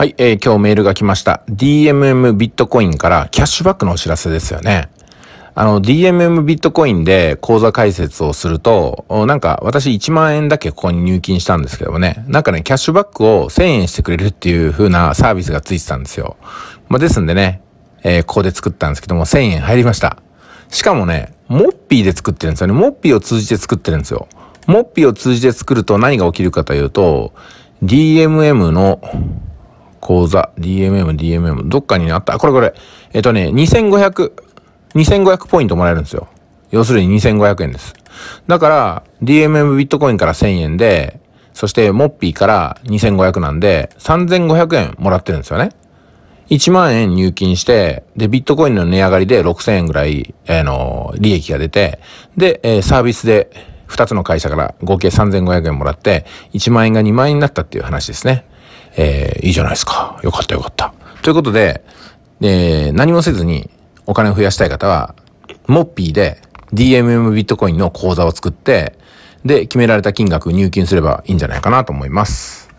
はい、えー、今日メールが来ました。DMM ビットコインからキャッシュバックのお知らせですよね。あの、DMM ビットコインで口座開設をすると、なんか私1万円だけここに入金したんですけどもね、なんかね、キャッシュバックを1000円してくれるっていう風なサービスがついてたんですよ。まあ、ですんでね、えー、ここで作ったんですけども、1000円入りました。しかもね、モッピーで作ってるんですよね。モッピーを通じて作ってるんですよ。モッピーを通じて作ると何が起きるかというと、DMM の講座、DMM、DMM、どっかに、あった。これこれ。えっ、とね、2500、2500ポイントもらえるんですよ。要するに2500円です。だから、DMM ビットコインから1000円で、そしてモッピーから2500なんで、3500円もらってるんですよね。1万円入金して、で、ビットコインの値上がりで6000円ぐらい、あ、えー、のー、利益が出て、で、えー、サービスで2つの会社から合計3500円もらって、1万円が2万円になったっていう話ですね。えー、いいじゃないですか。よかったよかった。ということで、えー、何もせずにお金を増やしたい方は、モッピーで DMM ビットコインの口座を作って、で、決められた金額入金すればいいんじゃないかなと思います。